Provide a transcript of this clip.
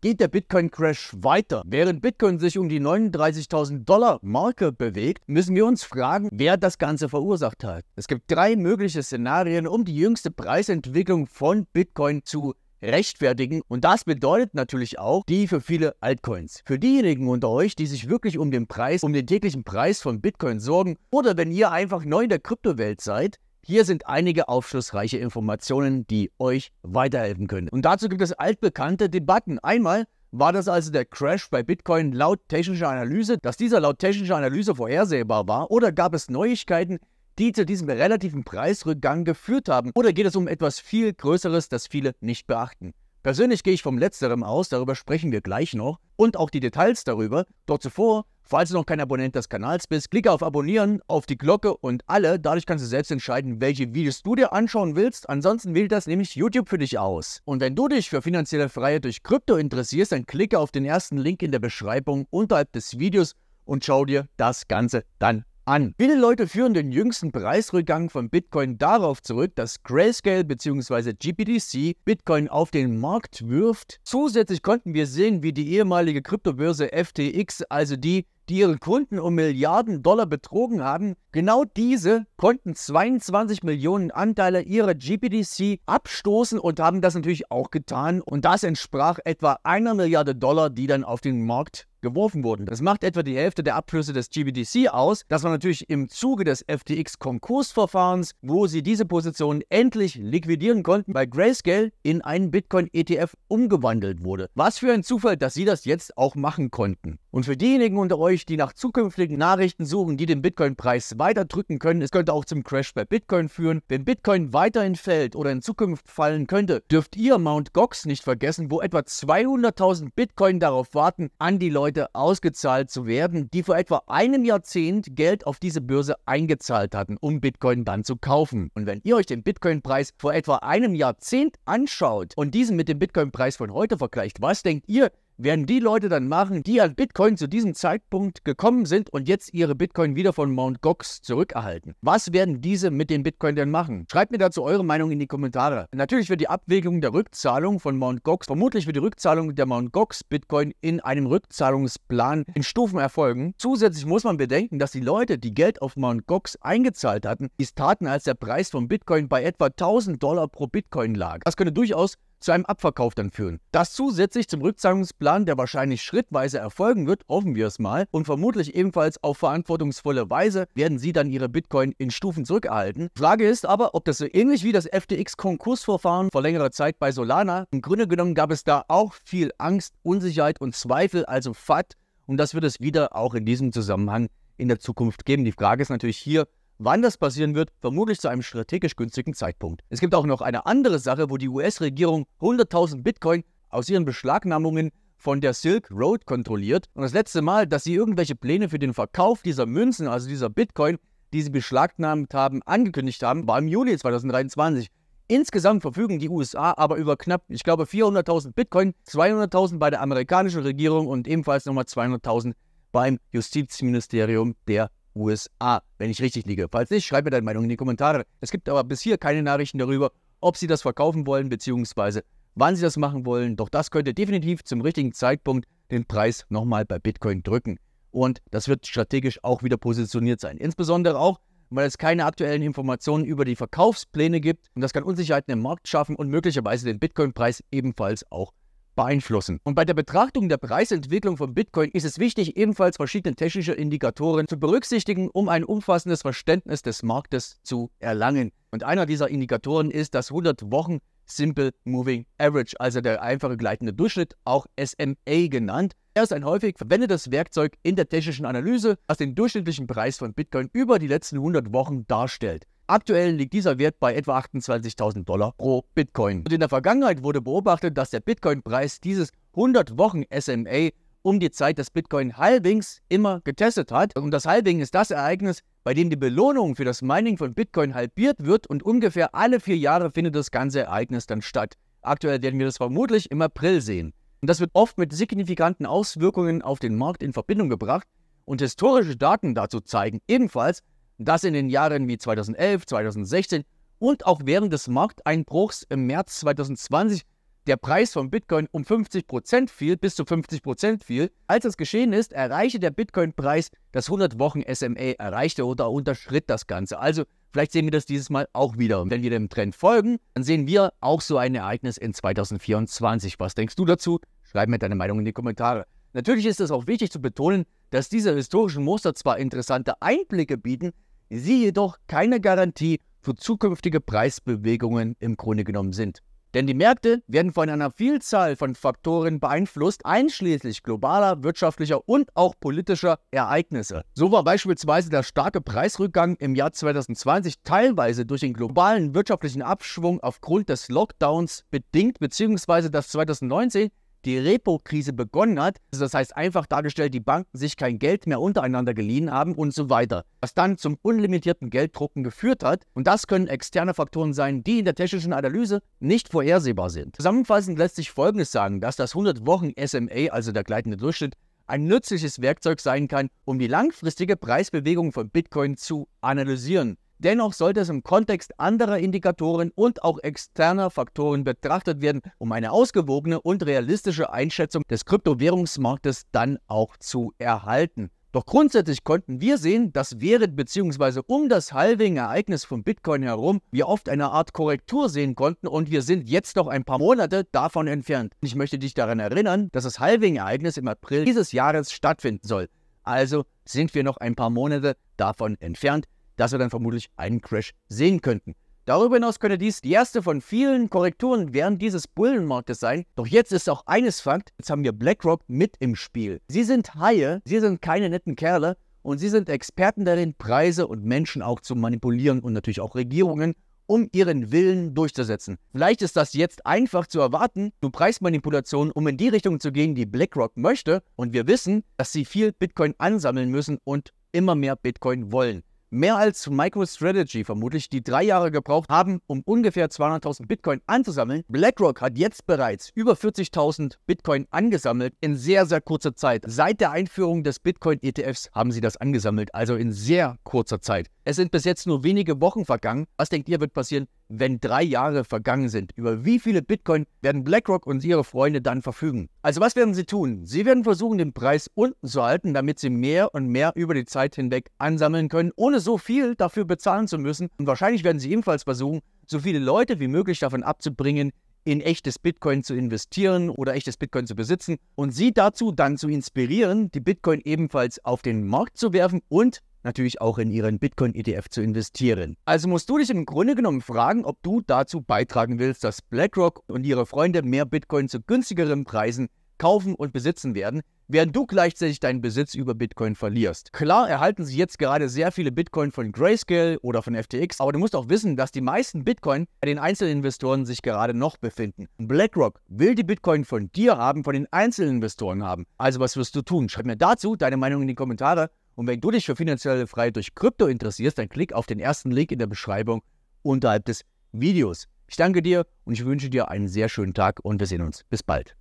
geht der Bitcoin-Crash weiter. Während Bitcoin sich um die 39.000 Dollar Marke bewegt, müssen wir uns fragen, wer das Ganze verursacht hat. Es gibt drei mögliche Szenarien, um die jüngste Preisentwicklung von Bitcoin zu rechtfertigen. Und das bedeutet natürlich auch die für viele Altcoins. Für diejenigen unter euch, die sich wirklich um den Preis, um den täglichen Preis von Bitcoin sorgen oder wenn ihr einfach neu in der Kryptowelt seid, hier sind einige aufschlussreiche Informationen, die euch weiterhelfen können. Und dazu gibt es altbekannte Debatten. Einmal war das also der Crash bei Bitcoin laut technischer Analyse, dass dieser laut technischer Analyse vorhersehbar war? Oder gab es Neuigkeiten, die zu diesem relativen Preisrückgang geführt haben? Oder geht es um etwas viel Größeres, das viele nicht beachten? Persönlich gehe ich vom Letzterem aus, darüber sprechen wir gleich noch und auch die Details darüber. Dort zuvor, falls du noch kein Abonnent des Kanals bist, klicke auf Abonnieren, auf die Glocke und alle. Dadurch kannst du selbst entscheiden, welche Videos du dir anschauen willst. Ansonsten wählt das nämlich YouTube für dich aus. Und wenn du dich für finanzielle Freiheit durch Krypto interessierst, dann klicke auf den ersten Link in der Beschreibung unterhalb des Videos und schau dir das Ganze dann an. Viele Leute führen den jüngsten Preisrückgang von Bitcoin darauf zurück, dass Grayscale bzw. GBDC Bitcoin auf den Markt wirft. Zusätzlich konnten wir sehen, wie die ehemalige Kryptobörse FTX, also die, die ihre Kunden um Milliarden Dollar betrogen haben, genau diese konnten 22 Millionen Anteile ihrer GBDC abstoßen und haben das natürlich auch getan. Und das entsprach etwa einer Milliarde Dollar, die dann auf den Markt geworfen wurden. Das macht etwa die Hälfte der Abflüsse des GBDC aus. Das war natürlich im Zuge des FTX-Konkursverfahrens, wo sie diese Position endlich liquidieren konnten, weil Grayscale in einen Bitcoin-ETF umgewandelt wurde. Was für ein Zufall, dass sie das jetzt auch machen konnten. Und für diejenigen unter euch, die nach zukünftigen Nachrichten suchen, die den Bitcoin-Preis weiter drücken können, es könnte auch zum Crash bei Bitcoin führen. Wenn Bitcoin weiterhin fällt oder in Zukunft fallen könnte, dürft ihr Mount Gox nicht vergessen, wo etwa 200.000 Bitcoin darauf warten, an die Leute Leute ausgezahlt zu werden, die vor etwa einem Jahrzehnt Geld auf diese Börse eingezahlt hatten, um Bitcoin dann zu kaufen. Und wenn ihr euch den Bitcoin-Preis vor etwa einem Jahrzehnt anschaut und diesen mit dem Bitcoin-Preis von heute vergleicht, was denkt ihr, werden die Leute dann machen, die an halt Bitcoin zu diesem Zeitpunkt gekommen sind und jetzt ihre Bitcoin wieder von Mount Gox zurückerhalten. Was werden diese mit den Bitcoin denn machen? Schreibt mir dazu eure Meinung in die Kommentare. Natürlich wird die Abwägung der Rückzahlung von Mount Gox, vermutlich wird die Rückzahlung der Mount Gox Bitcoin in einem Rückzahlungsplan in Stufen erfolgen. Zusätzlich muss man bedenken, dass die Leute, die Geld auf Mount Gox eingezahlt hatten, dies taten, als der Preis von Bitcoin bei etwa 1000 Dollar pro Bitcoin lag. Das könnte durchaus zu einem Abverkauf dann führen. Das zusätzlich zum Rückzahlungsplan, der wahrscheinlich schrittweise erfolgen wird, hoffen wir es mal, und vermutlich ebenfalls auf verantwortungsvolle Weise werden sie dann ihre Bitcoin in Stufen zurückerhalten. Frage ist aber, ob das so ähnlich wie das FTX-Konkursverfahren vor längerer Zeit bei Solana, im Grunde genommen gab es da auch viel Angst, Unsicherheit und Zweifel, also FAT, und das wird es wieder auch in diesem Zusammenhang in der Zukunft geben. Die Frage ist natürlich hier, Wann das passieren wird, vermutlich zu einem strategisch günstigen Zeitpunkt. Es gibt auch noch eine andere Sache, wo die US-Regierung 100.000 Bitcoin aus ihren Beschlagnahmungen von der Silk Road kontrolliert. Und das letzte Mal, dass sie irgendwelche Pläne für den Verkauf dieser Münzen, also dieser Bitcoin, die sie beschlagnahmt haben, angekündigt haben, war im Juli 2023. Insgesamt verfügen die USA aber über knapp, ich glaube, 400.000 Bitcoin, 200.000 bei der amerikanischen Regierung und ebenfalls nochmal 200.000 beim Justizministerium der USA, wenn ich richtig liege. Falls nicht, schreib mir deine Meinung in die Kommentare. Es gibt aber bis hier keine Nachrichten darüber, ob sie das verkaufen wollen bzw. wann sie das machen wollen. Doch das könnte definitiv zum richtigen Zeitpunkt den Preis nochmal bei Bitcoin drücken. Und das wird strategisch auch wieder positioniert sein. Insbesondere auch, weil es keine aktuellen Informationen über die Verkaufspläne gibt. Und das kann Unsicherheiten im Markt schaffen und möglicherweise den Bitcoin-Preis ebenfalls auch beeinflussen. Und bei der Betrachtung der Preisentwicklung von Bitcoin ist es wichtig, ebenfalls verschiedene technische Indikatoren zu berücksichtigen, um ein umfassendes Verständnis des Marktes zu erlangen. Und einer dieser Indikatoren ist das 100-Wochen- Simple Moving Average, also der einfache gleitende Durchschnitt, auch SMA genannt. Er ist ein häufig verwendetes Werkzeug in der technischen Analyse, das den durchschnittlichen Preis von Bitcoin über die letzten 100 Wochen darstellt. Aktuell liegt dieser Wert bei etwa 28.000 Dollar pro Bitcoin. Und in der Vergangenheit wurde beobachtet, dass der Bitcoin-Preis dieses 100-Wochen-SMA um die Zeit des Bitcoin-Halvings immer getestet hat. Und das Halving ist das Ereignis, bei dem die Belohnung für das Mining von Bitcoin halbiert wird und ungefähr alle vier Jahre findet das ganze Ereignis dann statt. Aktuell werden wir das vermutlich im April sehen. Und das wird oft mit signifikanten Auswirkungen auf den Markt in Verbindung gebracht und historische Daten dazu zeigen ebenfalls, das in den Jahren wie 2011, 2016 und auch während des Markteinbruchs im März 2020 der Preis von Bitcoin um 50% fiel, bis zu 50% fiel. Als das geschehen ist, erreichte der Bitcoin-Preis das 100-Wochen-SMA, erreichte oder unterschritt das Ganze. Also vielleicht sehen wir das dieses Mal auch wieder. Wenn wir dem Trend folgen, dann sehen wir auch so ein Ereignis in 2024. Was denkst du dazu? Schreib mir deine Meinung in die Kommentare. Natürlich ist es auch wichtig zu betonen, dass diese historischen Muster zwar interessante Einblicke bieten, sie jedoch keine Garantie für zukünftige Preisbewegungen im Grunde genommen sind. Denn die Märkte werden von einer Vielzahl von Faktoren beeinflusst, einschließlich globaler, wirtschaftlicher und auch politischer Ereignisse. So war beispielsweise der starke Preisrückgang im Jahr 2020 teilweise durch den globalen wirtschaftlichen Abschwung aufgrund des Lockdowns bedingt, beziehungsweise dass 2019 die Repo-Krise begonnen hat. Also das heißt einfach dargestellt, die Banken sich kein Geld mehr untereinander geliehen haben und so weiter. Was dann zum unlimitierten Gelddrucken geführt hat. Und das können externe Faktoren sein, die in der technischen Analyse nicht vorhersehbar sind. Zusammenfassend lässt sich Folgendes sagen, dass das 100-Wochen-SMA, also der gleitende Durchschnitt, ein nützliches Werkzeug sein kann, um die langfristige Preisbewegung von Bitcoin zu analysieren. Dennoch sollte es im Kontext anderer Indikatoren und auch externer Faktoren betrachtet werden, um eine ausgewogene und realistische Einschätzung des Kryptowährungsmarktes dann auch zu erhalten. Doch grundsätzlich konnten wir sehen, dass während bzw. um das Halving-Ereignis von Bitcoin herum wir oft eine Art Korrektur sehen konnten und wir sind jetzt noch ein paar Monate davon entfernt. Ich möchte dich daran erinnern, dass das Halving-Ereignis im April dieses Jahres stattfinden soll. Also sind wir noch ein paar Monate davon entfernt dass wir dann vermutlich einen Crash sehen könnten. Darüber hinaus könnte dies die erste von vielen Korrekturen während dieses Bullenmarktes sein. Doch jetzt ist auch eines Fakt, jetzt haben wir BlackRock mit im Spiel. Sie sind Haie, sie sind keine netten Kerle und sie sind Experten darin, Preise und Menschen auch zu manipulieren und natürlich auch Regierungen, um ihren Willen durchzusetzen. Vielleicht ist das jetzt einfach zu erwarten, nur Preismanipulationen, um in die Richtung zu gehen, die BlackRock möchte. Und wir wissen, dass sie viel Bitcoin ansammeln müssen und immer mehr Bitcoin wollen mehr als MicroStrategy vermutlich, die drei Jahre gebraucht haben, um ungefähr 200.000 Bitcoin anzusammeln. BlackRock hat jetzt bereits über 40.000 Bitcoin angesammelt in sehr, sehr kurzer Zeit. Seit der Einführung des Bitcoin-ETFs haben sie das angesammelt, also in sehr kurzer Zeit. Es sind bis jetzt nur wenige Wochen vergangen. Was denkt ihr, wird passieren? wenn drei Jahre vergangen sind? Über wie viele Bitcoin werden BlackRock und ihre Freunde dann verfügen? Also was werden sie tun? Sie werden versuchen, den Preis unten zu halten, damit sie mehr und mehr über die Zeit hinweg ansammeln können, ohne so viel dafür bezahlen zu müssen. Und wahrscheinlich werden sie ebenfalls versuchen, so viele Leute wie möglich davon abzubringen, in echtes Bitcoin zu investieren oder echtes Bitcoin zu besitzen und sie dazu dann zu inspirieren, die Bitcoin ebenfalls auf den Markt zu werfen und natürlich auch in ihren Bitcoin-ETF zu investieren. Also musst du dich im Grunde genommen fragen, ob du dazu beitragen willst, dass BlackRock und ihre Freunde mehr Bitcoin zu günstigeren Preisen kaufen und besitzen werden, während du gleichzeitig deinen Besitz über Bitcoin verlierst. Klar erhalten sie jetzt gerade sehr viele Bitcoin von Grayscale oder von FTX, aber du musst auch wissen, dass die meisten Bitcoin bei den Einzelinvestoren sich gerade noch befinden. BlackRock will die Bitcoin von dir haben, von den Einzelinvestoren haben. Also was wirst du tun? Schreib mir dazu deine Meinung in die Kommentare und wenn du dich für finanzielle Freiheit durch Krypto interessierst, dann klick auf den ersten Link in der Beschreibung unterhalb des Videos. Ich danke dir und ich wünsche dir einen sehr schönen Tag und wir sehen uns. Bis bald.